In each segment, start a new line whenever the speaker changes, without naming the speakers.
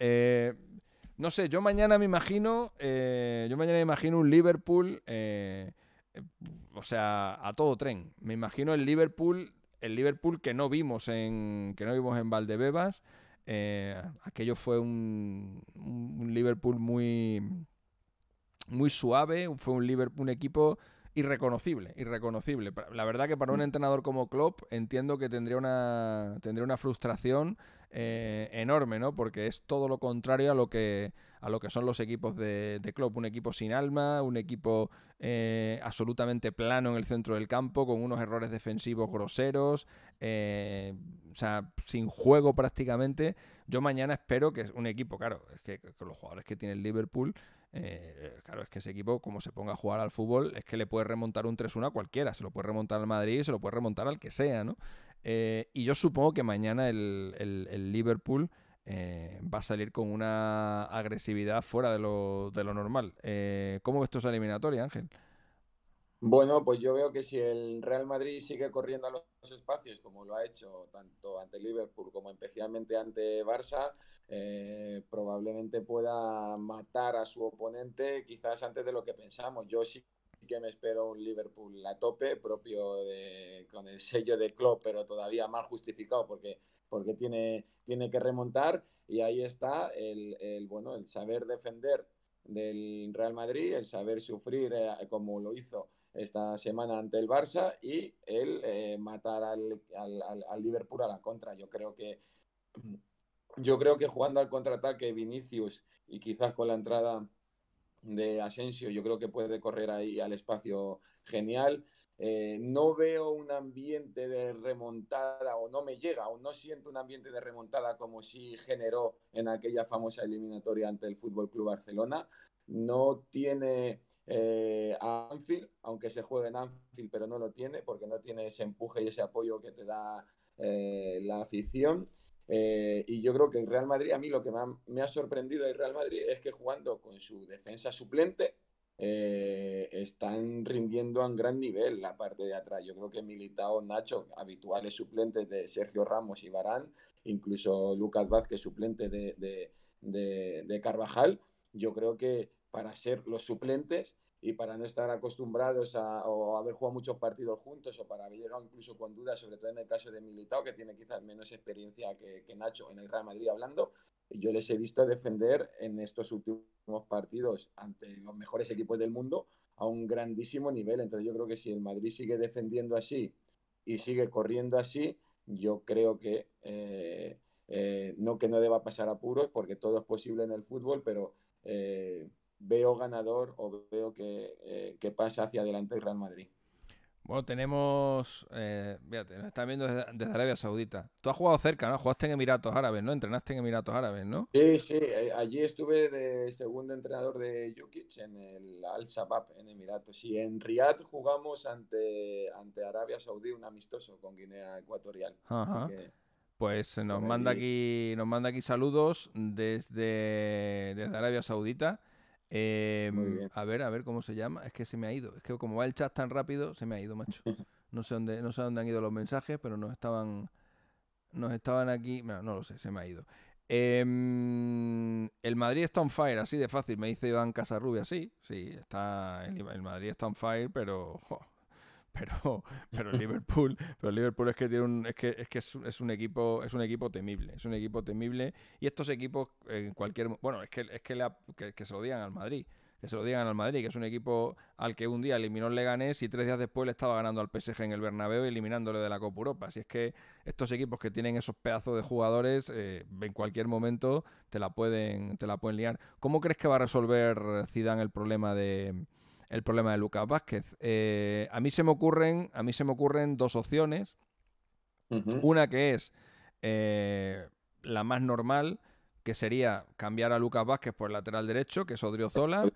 Eh, no sé, yo mañana me imagino, eh, yo mañana me imagino un Liverpool, eh, o sea, a todo tren. Me imagino el Liverpool, el Liverpool que no vimos en, que no vimos en Valdebebas. aquello fue un, un Liverpool muy, muy suave, fue un Liverpool, un equipo irreconocible, irreconocible. La verdad que para un mm. entrenador como Klopp entiendo que tendría una, tendría una frustración eh, enorme, ¿no? Porque es todo lo contrario a lo que, a lo que son los equipos de, Klopp. Un equipo sin alma, un equipo eh, absolutamente plano en el centro del campo, con unos errores defensivos groseros, eh, o sea, sin juego prácticamente. Yo mañana espero que es un equipo, claro, es que con los jugadores que tiene el Liverpool... Eh, claro, es que ese equipo, como se ponga a jugar al fútbol, es que le puede remontar un 3-1 a cualquiera. Se lo puede remontar al Madrid, se lo puede remontar al que sea, ¿no? Eh, y yo supongo que mañana el, Liverpool eh, va a salir con una agresividad fuera de lo, normal. ¿Cómo esto es eliminatoria, Ángel?
Bueno, pues yo veo que si el Real Madrid sigue corriendo a los espacios, como lo ha hecho tanto ante Liverpool como especialmente ante Barça, eh, probablemente pueda matar a su oponente quizás antes de lo que pensamos. Yo sí que me espero un Liverpool a tope, propio de, con el sello de Klopp, pero todavía mal justificado porque, porque tiene, tiene que remontar. Y ahí está el, bueno, el saber defender del Real Madrid, el saber sufrir eh, como lo hizo esta semana ante el Barça y el eh, matar al, Liverpool a la contra. Yo creo que yo creo que jugando al contraataque Vinicius y quizás con la entrada de Asensio, yo creo que puede correr ahí al espacio genial. Eh, no veo un ambiente de remontada o no me llega o no siento un ambiente de remontada como si generó en aquella famosa eliminatoria ante el Fútbol Club Barcelona. No tiene eh, Anfield, aunque se juegue en Anfield, pero no lo tiene, porque no tiene ese empuje y ese apoyo que te da eh, la afición. Eh, y yo creo que el Real Madrid, a mí lo que me ha, sorprendido del Real Madrid es que jugando con su defensa suplente, están rindiendo a un gran nivel la parte de atrás. Yo creo que Militao, Nacho, habituales suplentes de Sergio Ramos y Barán, incluso Lucas Vázquez, suplente de, de Carvajal, yo creo que para ser los suplentes y para no estar acostumbrados a haber jugado muchos partidos juntos o para haber llegado incluso con dudas, sobre todo en el caso de Militao, que tiene quizás menos experiencia que, Nacho en el Real Madrid hablando. Yo les he visto defender en estos últimos partidos ante los mejores equipos del mundo a un grandísimo nivel. Entonces yo creo que si el Madrid sigue defendiendo así y sigue corriendo así, yo creo que eh, eh, no que no deba pasar apuros, porque todo es posible en el fútbol, pero eh, veo ganador o veo eh, que, pasa hacia adelante el Real Madrid.
Bueno, tenemos. fíjate, eh, nos están viendo desde, Arabia Saudita. Tú has jugado cerca, ¿no? Jugaste en Emiratos Árabes, ¿no? Entrenaste en Emiratos Árabes, ¿no?
Sí, sí. Eh, allí estuve de segundo entrenador de Jukic en el Al-Shabaab, en Emiratos. Y en Riyadh jugamos ante, ante Arabia Saudí un amistoso con Guinea
Ecuatorial. Ajá. Pues nos manda aquí, nos manda aquí saludos desde, desde Arabia Saudita. Eh, a ver, a ver cómo se llama. Es que se me ha ido. Es que como va el chat tan rápido, se me ha ido, macho. No sé dónde, no sé dónde han ido los mensajes, pero nos estaban. Nos estaban aquí. No, no lo sé, se me ha ido. Em, el Madrid está on fire, así de fácil, me dice Iván Casarrubia. Sí, sí, está. El, Madrid está on fire, pero. Jo, pero pero Liverpool pero Liverpool es que tiene un es que es que es un, equipo es un equipo temible es un equipo temible y estos equipos en cualquier bueno es que es que, que, se lo digan al Madrid que se lo digan al Madrid, que es un equipo al que un día eliminó el Leganés y tres días después le estaba ganando al PSG en el Bernabéu eliminándole de la Copa Europa. Así es que estos equipos que tienen esos pedazos de jugadores, eh, en cualquier momento te la pueden, te la pueden liar. ¿Cómo crees que va a resolver Zidane el problema de, el problema de Lucas Vázquez. Eh, a, mí se me ocurren, a mí se me ocurren dos opciones. Una que es eh, la más normal, que sería cambiar a Lucas Vázquez por el lateral derecho, que es Odriozola,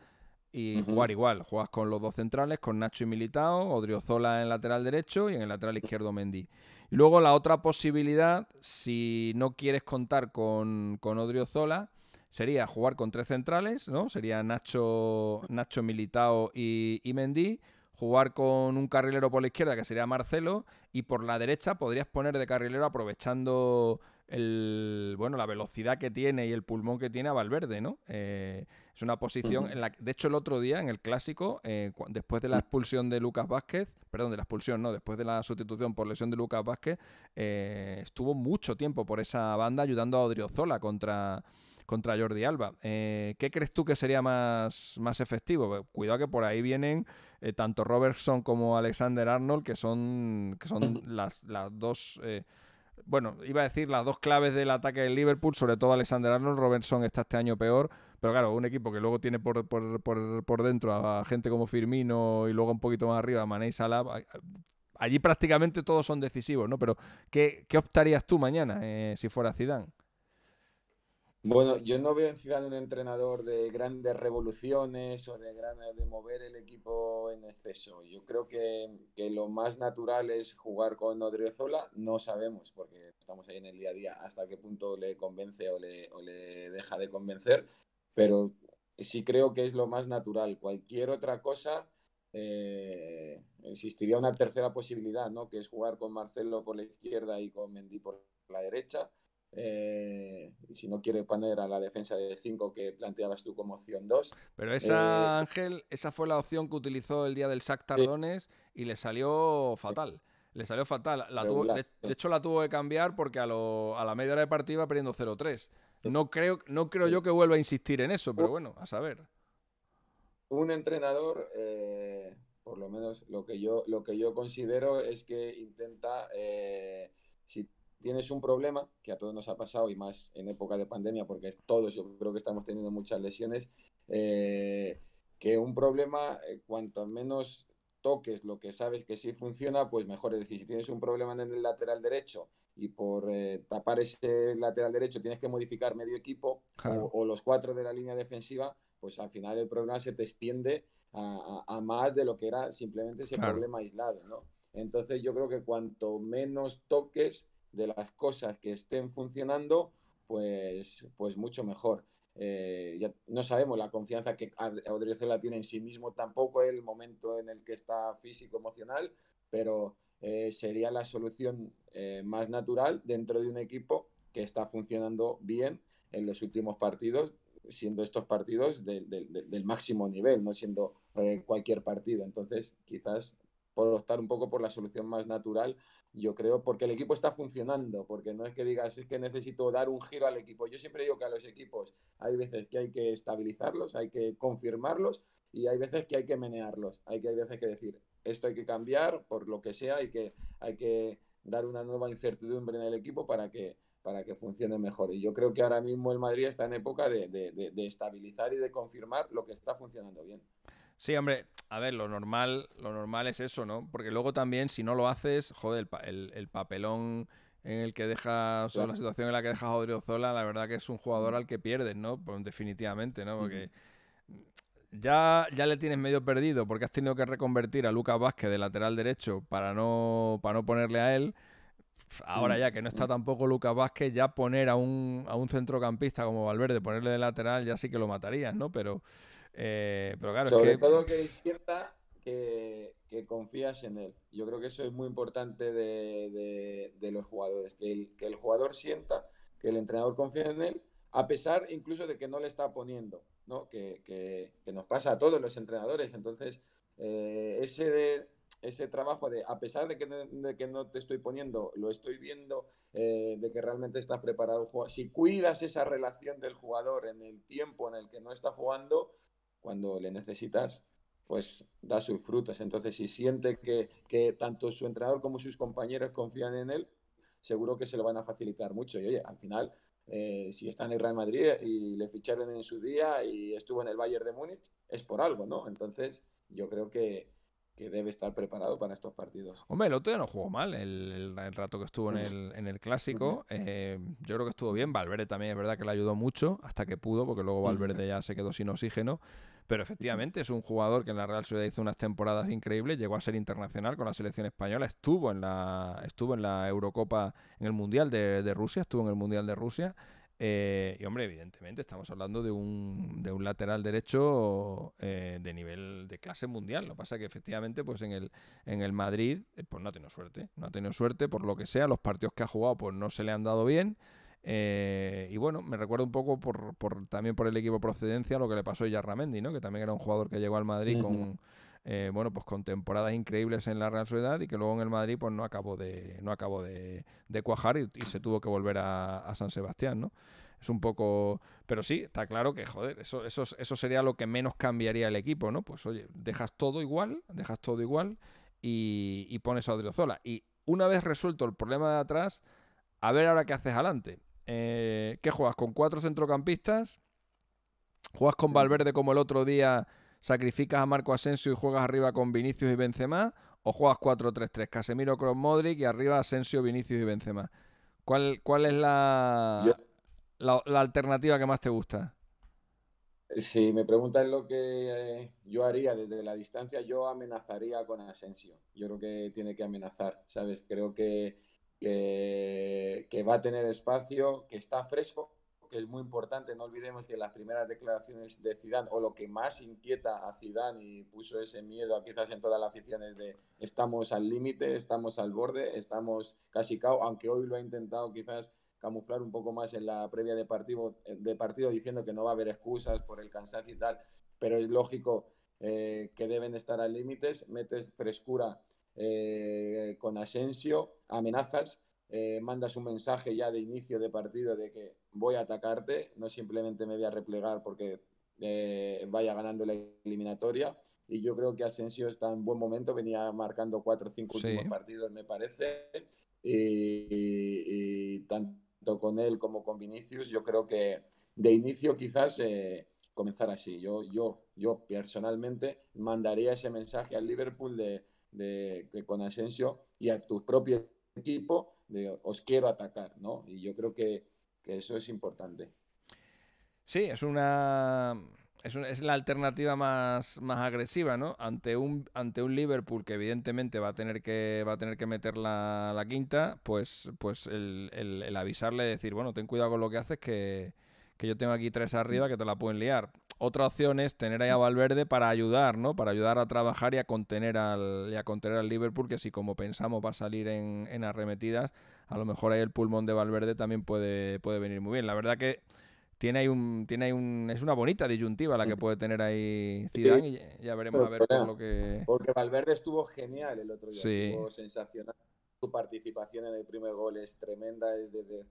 y jugar igual. Juegas con los dos centrales, con Nacho y Militao, Odriozola en el lateral derecho y en el lateral izquierdo Mendy. luego la otra posibilidad, si no quieres contar con, con Odriozola, sería jugar con tres centrales, ¿no? Sería Nacho, Nacho Militao y, y Mendy jugar con un carrilero por la izquierda, que sería Marcelo, y por la derecha podrías poner de carrilero aprovechando el, bueno, la velocidad que tiene y el pulmón que tiene a Valverde, ¿no? Eh, es una posición en la de hecho, el otro día, en el clásico, eh, después de la expulsión de Lucas Vázquez, perdón, de la expulsión, no, después de la sustitución por lesión de Lucas Vázquez, eh, estuvo mucho tiempo por esa banda ayudando a Odriozola contra contra Jordi Alba. Eh, ¿Qué crees tú que sería más, más efectivo? Pues, cuidado que por ahí vienen eh, tanto Robertson como Alexander Arnold, que son, que son las, las dos... Eh, bueno, iba a decir las dos claves del ataque del Liverpool, sobre todo Alexander Arnold, Robertson está este año peor, pero claro, un equipo que luego tiene por, por, por, por dentro a gente como Firmino y luego un poquito más arriba a Mané y allí prácticamente todos son decisivos, ¿no? Pero ¿qué, qué optarías tú mañana si fuera Zidane?
Bueno, yo no veo en Zidane un entrenador de grandes revoluciones o de, mover el equipo en exceso. Yo creo que, lo más natural es jugar con Odriozola. No sabemos, porque estamos ahí en el día a día, hasta qué punto le convence o le, deja de convencer. Pero sí creo que es lo más natural. Cualquier otra cosa, eh, existiría una tercera posibilidad, ¿no? que es jugar con Marcelo por la izquierda y con Mendy por la derecha eh, si no quiere poner a la defensa de 5 que planteabas tú como opción 2. Pero eh, esa,
Ángel, esa fue la opción que utilizó el día del SAC Tardones y le salió fatal. Le salió fatal. de, hecho, la tuvo que cambiar porque a, la media hora de partida iba perdiendo 0-3. No creo, no creo yo que vuelva a insistir en eso, pero bueno, a saber.
Un entrenador, eh, por lo menos lo que yo, lo que yo considero es que intenta si tienes un problema que a todos nos ha pasado y más en época de pandemia, porque todos yo creo que estamos teniendo muchas lesiones, eh, que un problema, eh, cuanto menos toques lo que sabes que sí funciona, pues mejor. Es decir, si tienes un problema en el lateral derecho y por eh, tapar ese lateral derecho tienes que modificar medio equipo o, los cuatro de la línea defensiva, pues al final el problema se te extiende a, más de lo que era simplemente ese problema aislado, Entonces yo creo que cuanto menos toques, de las cosas que estén funcionando, pues, pues mucho mejor. Eh, no sabemos la confianza que Zola tiene en sí mismo, tampoco el momento en el que está físico, emocional, pero eh, sería la solución eh, más natural dentro de un equipo que está funcionando bien en los últimos partidos, siendo estos partidos del máximo nivel, no siendo cualquier partido. Entonces, quizás por optar un poco por la solución más natural yo creo, porque el equipo está funcionando, porque no es que digas, es que necesito dar un giro al equipo. Yo siempre digo que a los equipos hay veces que hay que estabilizarlos, hay que confirmarlos y hay veces que hay que menearlos, hay que hay veces que decir, esto hay que cambiar por lo que sea, hay que, hay que dar una nueva incertidumbre en el equipo para que, para que funcione mejor. Y yo creo que ahora mismo el Madrid está en época de, de estabilizar y de confirmar lo que está funcionando bien.
Sí, hombre, a ver, lo normal, lo normal es eso, ¿no? Porque luego también, si no lo haces, joder, el, papelón en el que dejas, la situación en la que dejas a Odriozola, la verdad que es un jugador al que pierdes, ¿no? Pues, definitivamente, ¿no? Porque ya, ya le tienes medio perdido porque has tenido que reconvertir a Lucas Vázquez de lateral derecho para no, para no ponerle a él. Ahora ya que no está tampoco Lucas Vázquez, ya poner a un, a un centrocampista como Valverde, ponerle de lateral, ya sí que lo matarías, ¿no? Pero eh, pero Sobre todo que sienta
que, confías en él. Yo creo que eso es muy importante de, los jugadores, que el, jugador sienta que el entrenador confía en él, a pesar incluso de que no le está poniendo, que, nos pasa a todos los entrenadores. Entonces, eh, ese, ese trabajo de, a pesar de que, no te estoy poniendo, lo estoy viendo, eh, de que realmente estás preparado. Si cuidas esa relación del jugador en el tiempo en el que no está jugando, cuando le necesitas, pues da sus frutos. Entonces, si siente que, tanto su entrenador como sus compañeros confían en él, seguro que se lo van a facilitar mucho. Y oye, al final, eh, si está en el Real Madrid y le ficharon en su día y estuvo en el Bayern de Múnich, es por algo, ¿no? Entonces, yo creo que, debe estar preparado para estos partidos.
Hombre, el otro día no jugó mal, el, rato que estuvo en el, en el clásico. Eh, yo creo que estuvo bien. Valverde también es verdad que le ayudó mucho hasta que pudo, porque luego Valverde ya se quedó sin oxígeno. Pero efectivamente es un jugador que en la Real Sociedad hizo unas temporadas increíbles, llegó a ser internacional con la selección española, estuvo en la, estuvo en la Eurocopa, en el Mundial de, Rusia, estuvo en el Mundial de Rusia. Eh, y hombre, evidentemente estamos hablando de un, de un lateral derecho eh, de nivel de clase mundial. Lo que pasa es que efectivamente pues en el, en el Madrid eh, pues no ha tenido suerte. No ha tenido suerte por lo que sea. Los partidos que ha jugado pues no se le han dado bien. Eh, y bueno, me recuerdo un poco por, también por el equipo procedencia lo que le pasó a Yarramendi, ¿no? Que también era un jugador que llegó al Madrid con eh, bueno, pues con temporadas increíbles en la Real Sociedad y que luego en el Madrid pues no acabó de, no acabó de, cuajar y, se tuvo que volver a, San Sebastián, ¿no? Es un poco. Pero sí, está claro que, joder, eso, eso, eso sería lo que menos cambiaría el equipo, ¿no? Pues oye, dejas todo igual, dejas todo igual y, y pones a Odriozola. Y una vez resuelto el problema de atrás, a ver ahora qué haces adelante. Eh, ¿Qué juegas? ¿Con cuatro centrocampistas? ¿Juegas con Valverde como el otro día? ¿Sacrificas a Marco Asensio y juegas arriba con Vinicius y Benzema? ¿O juegas 4-3-3? Casemiro, Kroos, Modric y arriba Asensio, Vinicius y Benzema. ¿Cuál, cuál es la, la, la alternativa que más te gusta?
Si me preguntas lo que eh, yo haría desde la distancia, yo amenazaría con Asensio. Yo creo que tiene que amenazar, ¿sabes? Creo que que, que va a tener espacio, que está fresco, que es muy importante. No olvidemos que las primeras declaraciones de Zidane o lo que más inquieta a Zidane y puso ese miedo quizás en todas las aficiones de estamos al límite, estamos al borde, estamos casi cao, aunque hoy lo ha intentado quizás camuflar un poco más en la previa de partido, de partido diciendo que no va a haber excusas por el cansancio y tal, pero es lógico eh, que deben estar al límite, metes frescura eh, con Asensio, amenazas, eh, mandas un mensaje ya de inicio de partido de que voy a atacarte, no simplemente me voy a replegar porque eh, vaya ganando la eliminatoria. Y yo creo que Asensio está en buen momento, venía marcando cuatro o cinco últimos partidos, me parece. Y, tanto con él como con Vinicius, yo creo que de inicio quizás comenzar así. Yo, yo, yo personalmente mandaría ese mensaje al Liverpool de de, con Asensio y a tus propios equipo de os quiero atacar, ¿no? Y yo creo que, eso es importante.
Sí, es una es, la alternativa más, más agresiva, ¿no? Ante un, ante un Liverpool que evidentemente va a tener que, va a tener que meter la, quinta, pues, pues el, el, el avisarle, decir, bueno, ten cuidado con lo que haces, que yo tengo aquí tres arriba que te la pueden liar otra opción es tener ahí a Valverde para ayudar, ¿no? Para ayudar a trabajar y a contener al, a contener al Liverpool, que si como pensamos va a salir en, arremetidas, a lo mejor ahí el pulmón de Valverde también puede, puede venir muy bien. La verdad que tiene ahí un, tiene es una bonita disyuntiva la que mm. puede tener ahí Zidane y ya veremos a ver por lo que. Porque Valverde
estuvo genial el otro día, estuvo sensacional. Su participación en el primer gol es tremenda, es de,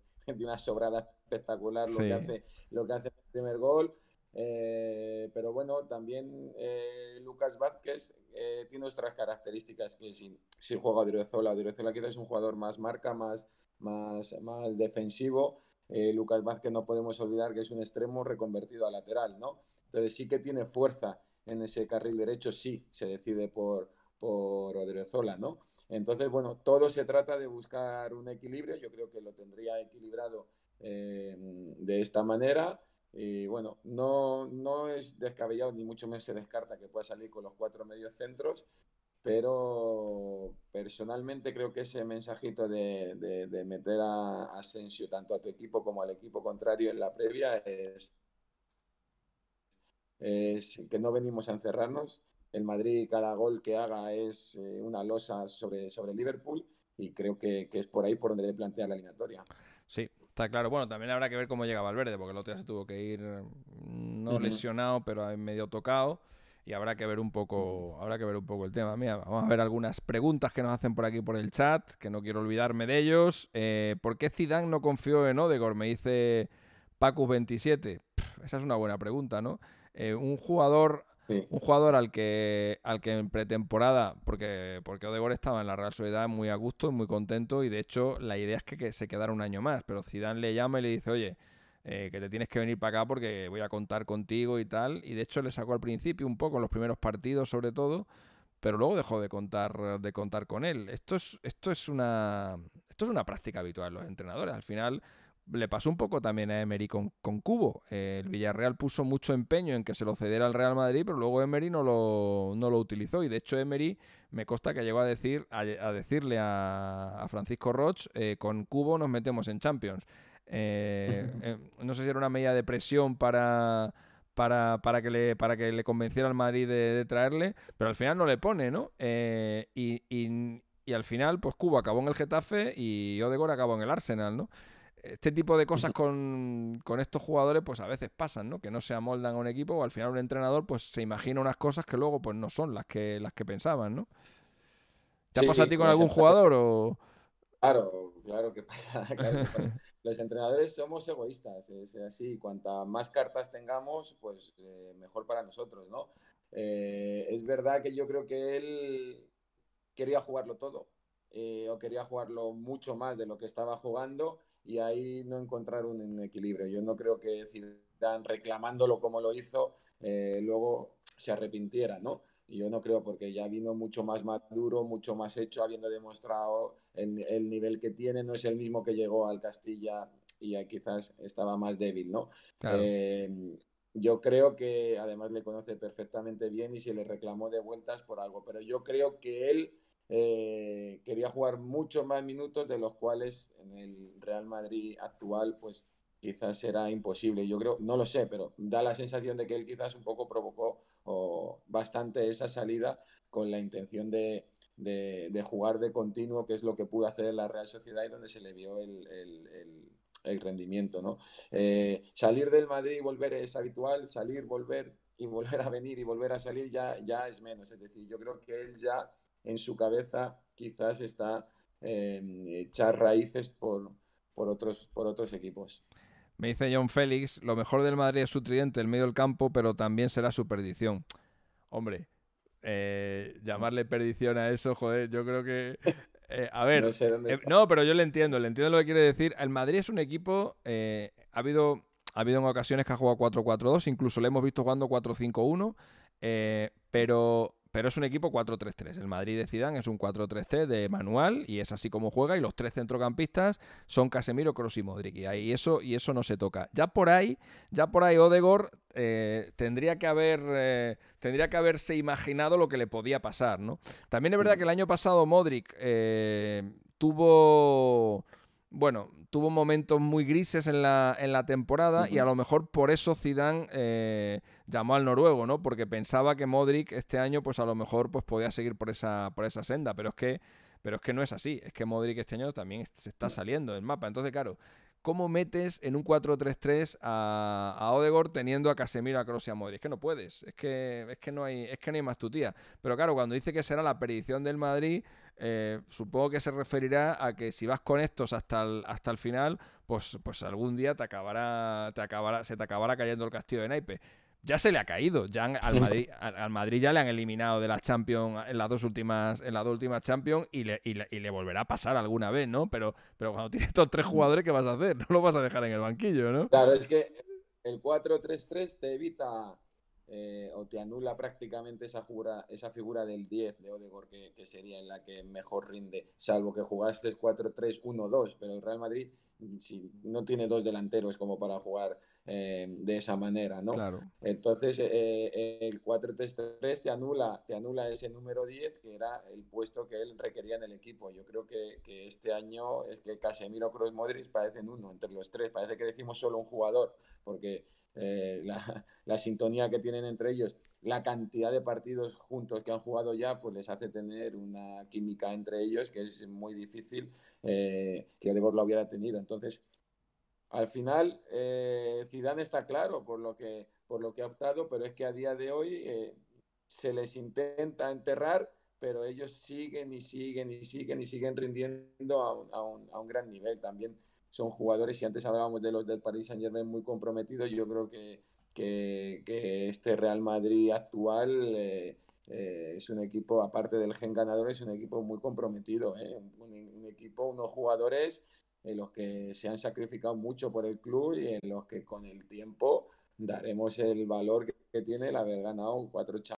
una sobrada espectacular lo que hace, lo que hace el primer gol. Eh, pero bueno, también eh, Lucas Vázquez eh, tiene otras características que si, si juega Odriozola, Odriozola quizás es un jugador más marca, más, más, más defensivo. Lucas Vázquez no podemos olvidar que es un extremo reconvertido a lateral, ¿no? Entonces sí que tiene fuerza en ese carril derecho, sí, se decide por, por Odriozola, ¿no? Entonces, bueno, todo se trata de buscar un equilibrio, yo creo que lo tendría equilibrado de esta manera. Y bueno, no, es descabellado, ni mucho menos se descarta que pueda salir con los cuatro medios centros, pero personalmente creo que ese mensajito de, meter a Asensio tanto a tu equipo como al equipo contrario en la previa es, es que no venimos a encerrarnos. El Madrid, cada gol que haga es eh, una losa sobre, sobre Liverpool y creo que, es por ahí por donde debe plantear la eliminatoria.
Sí, Está claro. Bueno, también habrá que ver cómo llega Valverde, porque el otro día se tuvo que ir mm, no lesionado, pero medio tocado. Y habrá que ver un poco, habrá que ver un poco el tema. Mira, vamos a ver algunas preguntas que nos hacen por aquí por el chat, que no quiero olvidarme de ellos. Eh, ¿Por qué Zidane no confió en Odegor? Me dice Pacus27. Esa es una buena pregunta, ¿no? Eh, un jugador un jugador al que, al que en pretemporada, porque, porque Odegor estaba en la Real Sociedad muy a gusto y muy contento, y de hecho la idea es que, se quedara un año más, pero Zidane le llama y le dice, oye, eh, que te tienes que venir para acá porque voy a contar contigo y tal, y de hecho le sacó al principio un poco, en los primeros partidos sobre todo, pero luego dejó de contar, de contar con él. Esto es, esto es una, esto es una práctica habitual los entrenadores, al final le pasó un poco también a Emery con, Cubo. Eh, el Villarreal puso mucho empeño en que se lo cediera al Real Madrid, pero luego Emery no lo, no lo utilizó. Y de hecho, Emery me consta que llegó a, decir, a, decirle a, Francisco Roch: eh, con Cubo nos metemos en Champions. Eh, no sé si era una medida de presión para. Para, para, que le, para que le convenciera al Madrid de, traerle, pero al final no le pone, ¿no? y, y al final, pues Cubo acabó en el Getafe y Odegor acabó en el Arsenal, ¿no? este tipo de cosas con, estos jugadores, pues a veces pasan, ¿no? Que no se amoldan a un equipo o al final un entrenador, pues se imagina unas cosas que luego, pues no son las que, las que pensaban, ¿no?
¿Te ha pasado a ti con algún jugador
o...? Claro,
claro que pasa, Los entrenadores somos egoístas, es así. Cuanta más cartas tengamos, pues eh, mejor para nosotros, ¿no? Eh, es verdad que yo creo que él quería jugarlo todo, eh, o quería jugarlo mucho más de lo que estaba jugando, y ahí no encontraron un equilibrio. Yo no creo que Zidane reclamándolo como lo hizo, eh, luego se arrepintiera, ¿no? yo no creo porque ya vino mucho más maduro, mucho más hecho, habiendo demostrado el, nivel que tiene, no es el mismo que llegó al Castilla y quizás estaba más débil, ¿no? Eh, yo creo que además le conoce perfectamente bien y se le reclamó de vueltas por algo, pero yo creo que él eh, quería jugar muchos más minutos de los cuales en el Real Madrid actual pues quizás será imposible. Yo creo, no lo sé, pero da la sensación de que él quizás un poco provocó o, bastante esa salida con la intención de, de, jugar de continuo, que es lo que pudo hacer en la Real Sociedad y donde se le vio el, el, rendimiento. ¿no? Eh, salir del Madrid y volver es habitual, salir, volver y volver a venir y volver a salir ya, ya es menos. Es decir, yo creo que él ya en su cabeza quizás está em, echar raíces por, por, otros, por otros equipos.
Me dice John Félix, lo mejor del Madrid es su tridente, el medio del campo, pero también será su perdición. Hombre, eh, llamarle perdición a eso, joder, yo creo que... Eh, a ver, eh, no, pero yo le entiendo, le entiendo lo que quiere decir. El Madrid es un equipo, ha habido ha habido en ocasiones que ha jugado 4-4-2, incluso le hemos visto jugando 4-5-1, pero pero es un equipo 4-3-3. El Madrid de Zidane es un 4-3-3 de manual y es así como juega. Y los tres centrocampistas son Casemiro, Kroos y Modric. Y, ahí eso, y eso no se toca. Ya por ahí, ya por ahí Odegor eh, tendría que haber eh, tendría que haberse imaginado lo que le podía pasar, ¿no? También es verdad mm. que el año pasado Modric eh, tuvo bueno, tuvo momentos muy grises en la, en la temporada y a lo mejor por eso Zidane eh, llamó al noruego, ¿no? Porque pensaba que Modric este año, pues a lo mejor pues, podía seguir por esa, por esa senda, pero es que pero es que no es así, es que Modric este año también se está saliendo del mapa. Entonces, claro, ¿Cómo metes en un 4-3-3 a, a, Odegor teniendo a Casemiro, a Kroos y a Modric? Es que no puedes, es que, es que, no, hay, es que no hay más tía. Pero claro, cuando dice que será la perdición del Madrid, eh, supongo que se referirá a que si vas con estos hasta el, hasta el final, pues, pues algún día te acabará, te acabará, se te acabará cayendo el castillo de naipes ya se le ha caído. Ya al, Madrid, ya le han eliminado de la Champions en las dos últimas, en las últimas Champions y le, volverá a pasar alguna vez, ¿no? Pero, pero cuando tienes estos tres jugadores, ¿qué vas a hacer? No lo vas a dejar en el banquillo, ¿no? Claro, es
que el 4-3-3 te evita eh, o te anula prácticamente esa figura, esa figura del 10 de Odegor, que, sería en la que mejor rinde, salvo que jugaste 4-3-1-2, pero el Real Madrid si no tiene dos delanteros como para jugar eh, de esa manera, ¿no? Claro. Entonces, eh, eh, el 4-3-3 te anula, te anula ese número 10, que era el puesto que él requería en el equipo. Yo creo que, este año es que Casemiro, Kroos, Modric parecen uno entre los tres. Parece que decimos solo un jugador, porque la, sintonía que tienen entre ellos, la cantidad de partidos juntos que han jugado ya, pues les hace tener una química entre ellos que es muy difícil eh, que Debor lo hubiera tenido. Entonces, al final, eh, Zidane está claro por lo, que, por lo que ha optado, pero es que a día de hoy eh, se les intenta enterrar, pero ellos siguen y siguen y siguen y siguen rindiendo a un, gran nivel. También son jugadores, y antes hablábamos de los del Paris Saint-Germain muy comprometidos, yo creo que, que, este Real Madrid actual... Eh, eh, es un equipo, aparte del gen ganador, es un equipo muy comprometido. Un, un, equipo, unos jugadores en los que se han sacrificado mucho por el club y en los que con el tiempo daremos el valor que, tiene el haber ganado cuatro